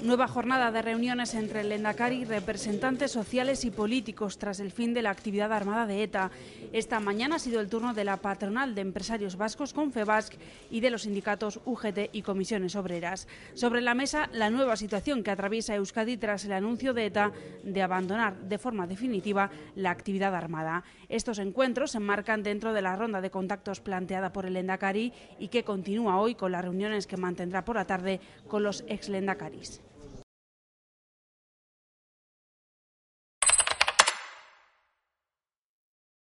Nueva jornada de reuniones entre el y representantes sociales y políticos tras el fin de la actividad armada de ETA. Esta mañana ha sido el turno de la patronal de empresarios vascos con FEBASC y de los sindicatos UGT y comisiones obreras. Sobre la mesa, la nueva situación que atraviesa Euskadi tras el anuncio de ETA de abandonar de forma definitiva la actividad armada. Estos encuentros se enmarcan dentro de la ronda de contactos planteada por el Lendacari y que continúa hoy con las reuniones que mantendrá por la tarde con los ex Lendacaris.